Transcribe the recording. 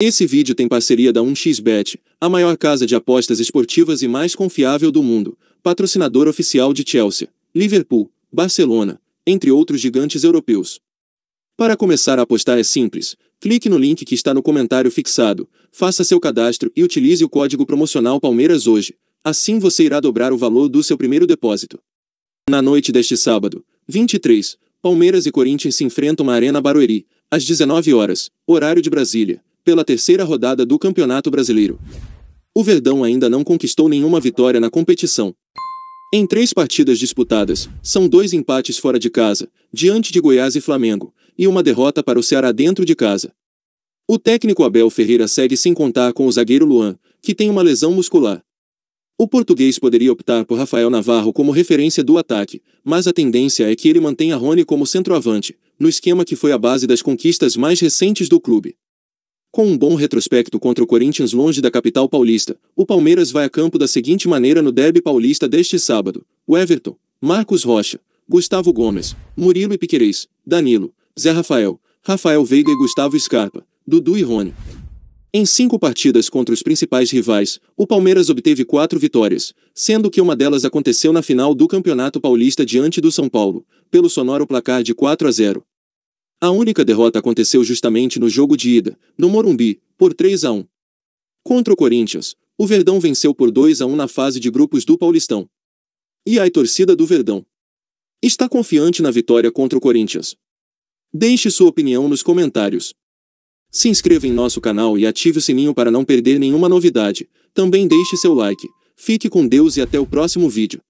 Esse vídeo tem parceria da 1xBet, a maior casa de apostas esportivas e mais confiável do mundo, patrocinador oficial de Chelsea, Liverpool, Barcelona, entre outros gigantes europeus. Para começar a apostar é simples, clique no link que está no comentário fixado, faça seu cadastro e utilize o código promocional Palmeiras hoje, assim você irá dobrar o valor do seu primeiro depósito. Na noite deste sábado, 23, Palmeiras e Corinthians se enfrentam na Arena Barueri, às 19 horas, horário de Brasília pela terceira rodada do Campeonato Brasileiro. O Verdão ainda não conquistou nenhuma vitória na competição. Em três partidas disputadas, são dois empates fora de casa, diante de Goiás e Flamengo, e uma derrota para o Ceará dentro de casa. O técnico Abel Ferreira segue sem contar com o zagueiro Luan, que tem uma lesão muscular. O português poderia optar por Rafael Navarro como referência do ataque, mas a tendência é que ele mantenha Rony como centroavante, no esquema que foi a base das conquistas mais recentes do clube. Com um bom retrospecto contra o Corinthians longe da capital paulista, o Palmeiras vai a campo da seguinte maneira no derby paulista deste sábado: o Everton, Marcos Rocha, Gustavo Gomes, Murilo e Piquerez, Danilo, Zé Rafael, Rafael Veiga e Gustavo Scarpa, Dudu e Rony. Em cinco partidas contra os principais rivais, o Palmeiras obteve quatro vitórias, sendo que uma delas aconteceu na final do Campeonato Paulista diante do São Paulo, pelo sonoro placar de 4 a 0. A única derrota aconteceu justamente no jogo de ida, no Morumbi, por 3 a 1. Contra o Corinthians, o Verdão venceu por 2 a 1 na fase de grupos do Paulistão. E a torcida do Verdão está confiante na vitória contra o Corinthians. Deixe sua opinião nos comentários. Se inscreva em nosso canal e ative o sininho para não perder nenhuma novidade. Também deixe seu like. Fique com Deus e até o próximo vídeo.